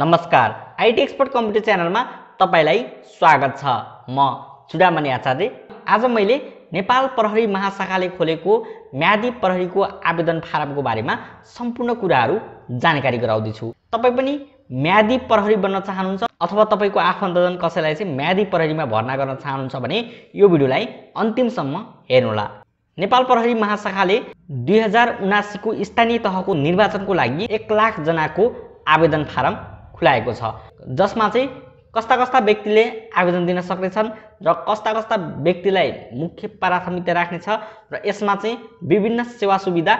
नमस्कार IT expert computer च्यानलमा तपाईँलाई स्वागत छ म चुडामणि आचार्य आज मैले नेपाल प्रहरी महाशाखाले खोलेको म्यादी प्रहरीको आवेदन फारमको बारेमा सम्पूर्ण कुराहरू जानकारी गराउँदैछु तपाईँ पनि म्यादी प्रहरी बन्न चाहनुहुन्छ अथवा तपाईँको आफन्तजन कसैलाई चाहिँ म्यादी प्रहरीमा भर्ना गर्न चाहनुहुन्छ भने यो भिडियोलाई अन्तिमसम्म हेर्नुहोला नेपाल प्रहरी महाशाखाले दुई हजार उनासीको स्थानीय तहको निर्वाचनको लागि एक लाखजनाको आवेदन फारम खुलाएको छ जसमा चाहिँ कस्ता कस्ता व्यक्तिले आवेदन दिन सक्नेछन् र कस्ता कस्ता व्यक्तिलाई मुख्य प्राथमिकता राख्नेछ र यसमा चाहिँ विभिन्न सेवा सुविधा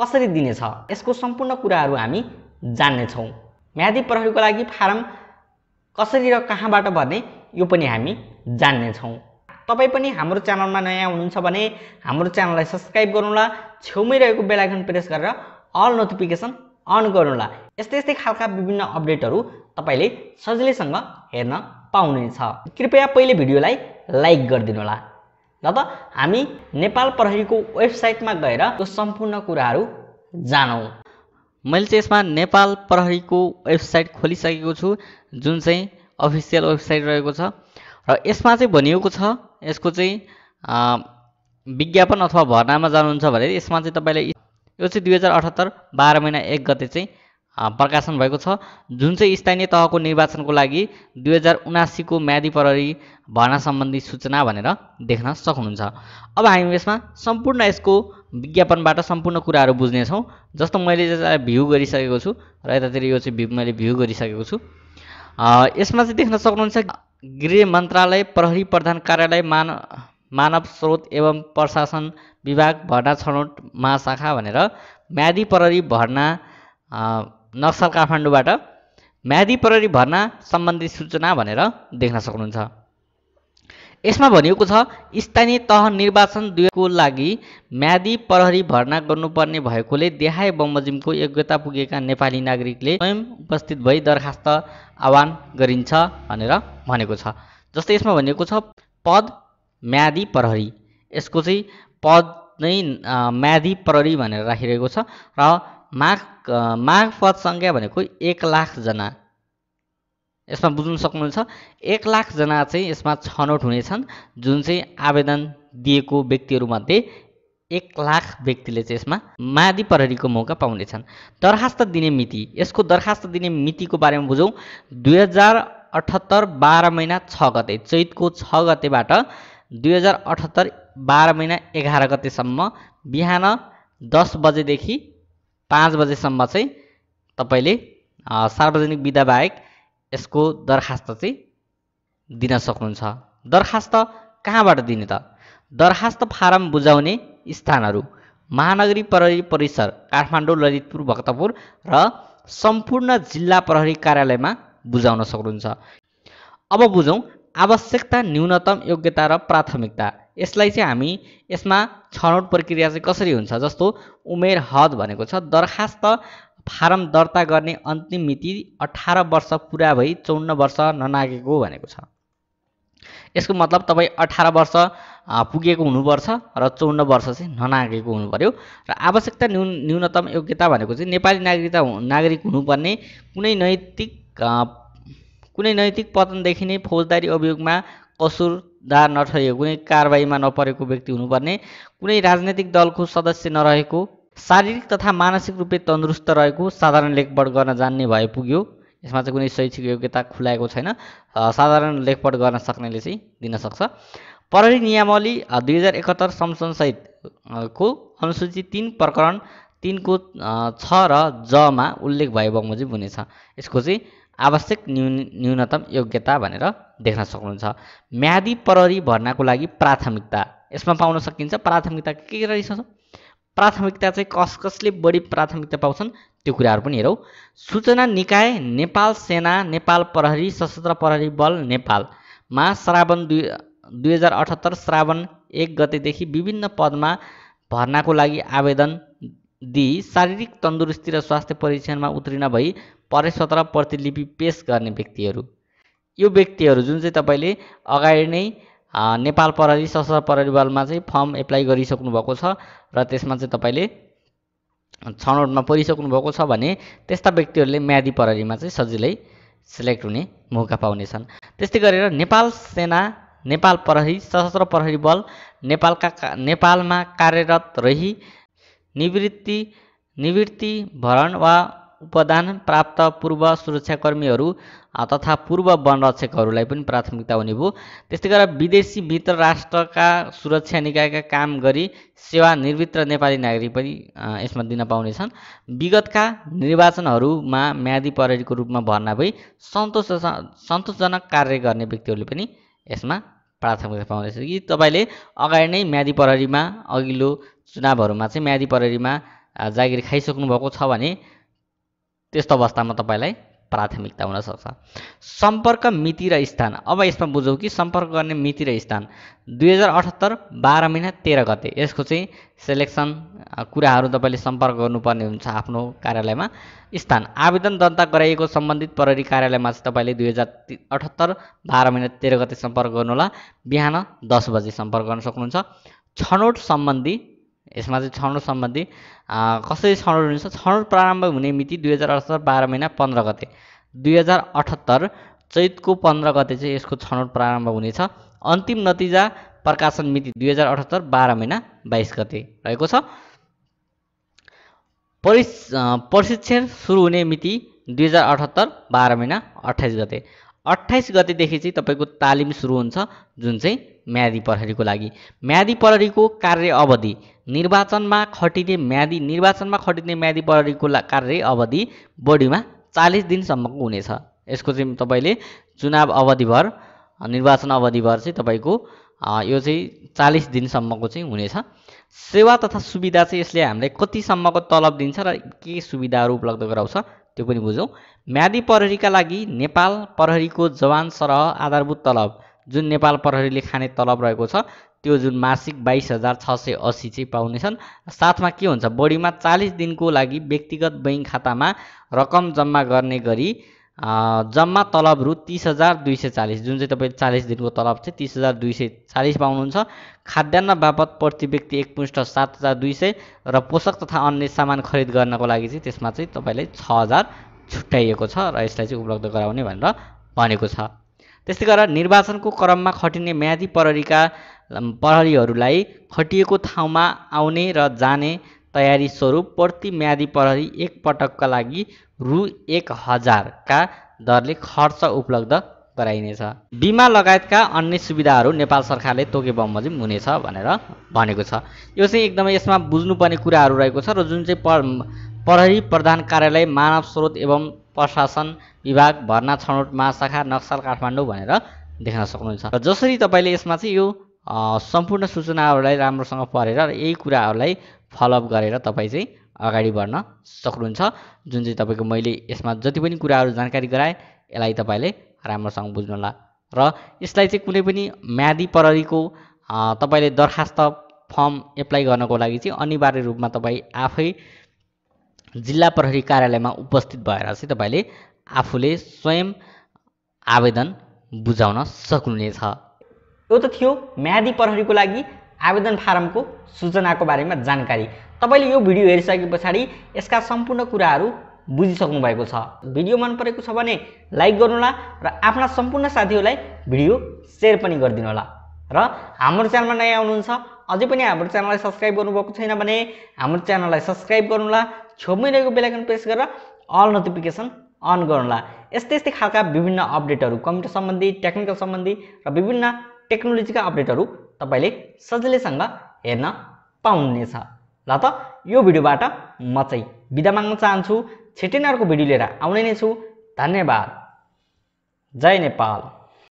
कसरी दिनेछ यसको सम्पूर्ण कुराहरू हामी जान्नेछौँ म्यादी प्रहरीको लागि फारम कसरी र कहाँबाट भर्ने यो पनि हामी जान्नेछौँ तपाईँ पनि हाम्रो च्यानलमा नयाँ हुनुहुन्छ भने हाम्रो च्यानललाई सब्सक्राइब गर्नुहोला छेउमै रहेको बेलायकन प्रेस गरेर अल नोटिफिकेसन अन गर्नुहोला यस्तै यस्तै खालका विभिन्न अपडेटहरू तपाईँले सजिलैसँग हेर्न पाउनेछ कृपया पहिले भिडियोलाई लाइक गरिदिनु होला न त हामी नेपाल प्रहरीको वेबसाइटमा गएर त्यो सम्पूर्ण कुराहरू जानौँ मैले चाहिँ यसमा नेपाल प्रहरीको वेबसाइट खोलिसकेको छु जुन चाहिँ अफिसियल वेबसाइट रहेको छ र यसमा चाहिँ भनिएको छ यसको चाहिँ विज्ञापन अथवा भर्नामा जानुहुन्छ भने यसमा चाहिँ तपाईँले यो चाहिँ दुई हजार अठहत्तर बाह्र महिना एक गते चाहिँ प्रकाशन भएको छ जुन चाहिँ स्थानीय तहको निर्वाचनको लागि दुई हजार उनासीको म्यादी प्रहरी भर्ना सम्बन्धी सूचना भनेर देख्न सक्नुहुन्छ अब हामी यसमा सम्पूर्ण यसको विज्ञापनबाट सम्पूर्ण कुराहरू बुझ्नेछौँ जस्तो मैले भ्यू गरिसकेको छु र यतातिर यो चाहिँ भ्यू मैले भ्यू गरिसकेको छु यसमा चाहिँ देख्न सक्नुहुन्छ गृह मन्त्रालय प्रहरी प्रधान कार्यालय मान मानव स्रोत एवं प्रशासन विभाग भर्ना छनौट महाशाखा भनेर म्यादी प्रहरी भर्ना नक्सल काठमाडौँबाट म्यादी प्रहरी भर्ना सम्बन्धी सूचना भनेर देख्न सक्नुहुन्छ यसमा भनिएको छ स्थानीय तह निर्वाचन दुईको लागि म्यादी प्रहरी भर्ना गर्नुपर्ने भएकोले देहाय बमोजिमको योग्यता पुगेका नेपाली नागरिकले स्वयं उपस्थित भई दरखास्त आह्वान गरिन्छ भनेर भनेको छ जस्तै यसमा भनिएको छ पद म्यादी प्रहरी यसको चाहिँ पद नै म्यादी प्रहरी भनेर राखिरहेको छ र माघ माघ पद सङ्ख्या भनेको एक लाखजना यसमा बुझ्नु सक्नुहुन्छ एक लाखजना चाहिँ यसमा छनौट हुनेछन् जुन चाहिँ आवेदन दिएको व्यक्तिहरूमध्ये एक लाख व्यक्तिले चाहिँ यसमा मादी प्रहरीको मौका पाउनेछन् दरखास्त दिने मिति यसको दरखास्त दिने मितिको बारेमा बुझौँ दुई हजार अठहत्तर बाह्र महिना छ गते चैतको छ गतेबाट दुई हजार अठहत्तर बाह्र महिना एघार गतेसम्म बिहान दस बजेदेखि पाँच बजेसम्म चाहिँ तपाईँले सार्वजनिक बाहेक यसको दरखास्त चाहिँ दिन सक्नुहुन्छ दरखास्त कहाँबाट दिने त दरखास्त फारम बुझाउने स्थानहरू महानगरी प्रहरी परिसर काठमाडौँ ललितपुर भक्तपुर र सम्पूर्ण जिल्ला प्रहरी कार्यालयमा बुझाउन सक्नुहुन्छ अब बुझौँ आवश्यकता न्यूनतम योग्यता र प्राथमिकता यसलाई चाहिँ हामी यसमा छनौट प्रक्रिया चाहिँ कसरी हुन्छ जस्तो उमेर हद भनेको छ दरखास्त फारम दर्ता गर्ने अन्तिम मिति अठार वर्ष पुरा भई चौन्न वर्ष ननागेको भनेको छ यसको मतलब तपाईँ अठार वर्ष पुगेको हुनुपर्छ र चौन्न वर्ष चाहिँ ननागेको हुनु पऱ्यो र आवश्यकता न्यून न्यूनतम योग्यता भनेको चाहिँ नेपाली नागरिकता नागरिक हुनुपर्ने कुनै नैतिक कुनै नैतिक पतनदेखि नै फौजदारी अभियोगमा कसुर दा नठरिएको कुनै कारवाहीमा नपरेको व्यक्ति हुनुपर्ने कुनै राजनैतिक दलको सदस्य नरहेको शारीरिक तथा मानसिक रूपले तन्दुरुस्त रहेको साधारण लेखपढ गर्न जान्ने भए पुग्यो यसमा चाहिँ कुनै शैक्षिक योग्यता खुलाएको छैन साधारण लेखपढ गर्न सक्नेले चाहिँ दिन सक्छ प्रहरी नियमावली दुई हजार एकहत्तर संसदसहितको अनुसूची तिन प्रकरण तिनको छ र जमा उल्लेख भए बमोजिम हुनेछ यसको चाहिँ आवश्यक न्यून न्यूनतम योग्यता भनेर देख्न सक्नुहुन्छ म्यादी प्रहरी भर्नाको लागि प्राथमिकता यसमा पाउन सकिन्छ प्राथमिकता के के रहेछ प्राथमिकता चाहिँ कस कसले बढी प्राथमिकता पाउँछन् त्यो कुराहरू पनि हेरौँ सूचना निकाय नेपाल सेना नेपाल प्रहरी सशस्त्र प्रहरी बल नेपालमा श्रावण दुई दुई हजार अठहत्तर श्रावण एक गतेदेखि विभिन्न पदमा भर्नाको लागि आवेदन दिई शारीरिक तन्दुरुस्ती र स्वास्थ्य परीक्षणमा उत्तीर्ण भई सत्र प्रतिलिपि पेस गर्ने व्यक्तिहरू यो व्यक्तिहरू जुन चाहिँ तपाईँले अगाडि नै नेपाल प्रहरी सशस्त्र प्रहरी बलमा चाहिँ फर्म एप्लाई गरिसक्नु भएको छ र त्यसमा चाहिँ तपाईँले छनौटमा परिसक्नु भएको छ भने त्यस्ता व्यक्तिहरूले म्यादी प्रहरीमा चाहिँ सजिलै सिलेक्ट हुने मौका पाउनेछन् त्यस्तै गरेर नेपाल सेना नेपाल प्रहरी सशस्त्र प्रहरी बल नेपालका नेपालमा कार्यरत रही निवृत्ति निवृत्ति भरण वा उपदान प्राप्त पूर्व सुरक्षाकर्मीहरू तथा पूर्व वनरक्षकहरूलाई पनि प्राथमिकता हुने भयो त्यस्तै गरेर विदेशी भित्र राष्ट्रका सुरक्षा निकायका काम गरी सेवा निवृत्त नेपाली नागरिक पनि यसमा दिन पाउनेछन् विगतका निर्वाचनहरूमा म्यादी परेडको रूपमा भर्ना भई सन्तोष सन्तोषजनक कार्य गर्ने व्यक्तिहरूले पनि यसमा प्राथमिकता पाउनेछ कि तपाईँले अगाडि नै म्यादी प्रहरीमा अघिल्लो चुनावहरूमा चाहिँ म्यादी प्रहरीमा जागिर खाइसक्नु भएको छ भने त्यस्तो अवस्थामा तपाईँलाई प्राथमिकता हुनसक्छ सम्पर्क मिति र स्थान अब यसमा बुझौँ कि सम्पर्क गर्ने मिति र स्थान दुई हजार अठहत्तर बाह्र महिना तेह्र गते यसको चाहिँ सेलेक्सन कुराहरू तपाईँले सम्पर्क गर्नुपर्ने हुन्छ आफ्नो कार्यालयमा स्थान आवेदन दर्ता गराइएको सम्बन्धित प्रहरी कार्यालयमा चाहिँ तपाईँले दुई हजार अठहत्तर बाह्र महिना तेह्र गते सम्पर्क गर्नुहोला बिहान दस बजे सम्पर्क गर्न सक्नुहुन्छ छनौट सम्बन्धी यसमा चाहिँ छनौट सम्बन्धी कसरी छनौट हुन्छ छनौट प्रारम्भ हुने मिति दुई हजार अठहत्तर बाह्र महिना पन्ध्र गते दुई हजार अठहत्तर चैतको पन्ध्र गते चाहिँ यसको छनौट प्रारम्भ हुनेछ अन्तिम नतिजा प्रकाशन मिति दुई हजार अठहत्तर बाह्र महिना बाइस गते रहेको छ प्रशिक्षण सुरु हुने मिति दुई हजार अठहत्तर बाह्र महिना अठाइस गते अट्ठाइस गतेदेखि चाहिँ तपाईँको तालिम सुरु हुन्छ जुन चाहिँ म्यादी प्रहरीको लागि म्यादी प्रहरीको कार्य अवधि निर्वाचनमा खटिने म्यादी निर्वाचनमा खटिने म्यादी प्रहरीको कार्य अवधि बढीमा चालिस दिनसम्मको हुनेछ यसको चाहिँ तपाईँले चुनाव अवधिभर निर्वाचन अवधिभर चाहिँ तपाईँको यो चाहिँ चालिस दिनसम्मको चाहिँ हुनेछ सेवा तथा सुविधा चाहिँ यसले हामीलाई कतिसम्मको तलब दिन्छ र के सुविधाहरू उपलब्ध गराउँछ त्यो पनि बुझौँ म्यादी प्रहरीका लागि नेपाल प्रहरीको जवान सरह आधारभूत तलब जुन नेपाल प्रहरीले खाने तलब रहेको छ त्यो जुन मासिक बाइस हजार छ सय अस्सी चाहिँ पाउनेछन् साथमा के हुन्छ बढीमा चालिस दिनको लागि व्यक्तिगत बैङ्क खातामा रकम जम्मा गर्ने गरी जम्मा तलब रु तिस हजार दुई सय चालिस जुन चाहिँ तपाईँ चालिस दिनको तलब चाहिँ तिस हजार दुई सय चालिस पाउनुहुन्छ खाद्यान्न बापत प्रति व्यक्ति एकपुष्ट सात हजार दुई सय र पोषक तथा अन्य सामान खरिद गर्नको लागि चाहिँ त्यसमा चाहिँ तपाईँलाई छ हजार छुट्याइएको छ र यसलाई चाहिँ उपलब्ध गराउने भनेर भनेको छ त्यस्तै गरेर निर्वाचनको क्रममा खटिने म्यादी प्रहरीका प्रहरीहरूलाई खटिएको ठाउँमा आउने र जाने तयारी स्वरूप प्रति म्यादी प्रहरी एक पटकका लागि रु एक हजारका दरले खर्च उपलब्ध गराइनेछ बिमा लगायतका अन्य सुविधाहरू नेपाल सरकारले तोके बमोजिम हुनेछ भनेर भनेको छ यो चाहिँ एकदमै यसमा बुझ्नुपर्ने कुराहरू रहेको छ र जुन चाहिँ पर प्रहरी प्रधान कार्यालय मानव स्रोत एवं प्रशासन विभाग भर्ना छनौट महाशाखा नक्सल काठमाडौँ भनेर देख्न सक्नुहुन्छ र जसरी तपाईँले यसमा चाहिँ यो सम्पूर्ण सूचनाहरूलाई राम्रोसँग पढेर र यही कुराहरूलाई फलोअप गरेर तपाईँ चाहिँ अगाडि बढ्न सक्नुहुन्छ जुन चाहिँ तपाईँको मैले यसमा जति पनि कुराहरू जानकारी गराएँ यसलाई तपाईँले राम्रोसँग बुझ्नुहोला र यसलाई चाहिँ कुनै पनि म्यादी प्रहरीको तपाईँले दरखास्त फर्म एप्लाई गर्नको लागि चाहिँ अनिवार्य रूपमा तपाईँ आफै जिल्ला प्रहरी कार्यालयमा उपस्थित भएर चाहिँ तपाईँले आफूले स्वयं आवेदन बुझाउन सक्नुहुनेछ यो त थियो म्यादी प्रहरीको लागि आवेदन फारमको सूचनाको बारेमा जानकारी तपाईँले यो भिडियो हेरिसके पछाडि यसका सम्पूर्ण कुराहरू बुझिसक्नु भएको छ भिडियो मन परेको छ भने लाइक गर्नुहोला र आफ्ना सम्पूर्ण साथीहरूलाई भिडियो सेयर पनि गरिदिनु होला र हाम्रो च्यानलमा नयाँ आउनुहुन्छ अझै पनि हाम्रो च्यानललाई सब्सक्राइब गर्नुभएको छैन भने हाम्रो च्यानललाई सब्सक्राइब गर्नुहोला छेउमै रहेको बेलायकन प्रेस गरेर अल नोटिफिकेसन अन गर्नुहोला यस्तै यस्तै खालका विभिन्न अपडेटहरू कम्प्युटर सम्बन्धी टेक्निकल सम्बन्धी र विभिन्न टेक्नोलोजीका अपडेटहरू तपाईँले सजिलैसँग हेर्न पाउनुहुनेछ ल त यो भिडियोबाट म चाहिँ बिदा माग्न चाहन्छु छिटै नै अर्को भिडियो लिएर आउने नै छु धन्यवाद जय नेपाल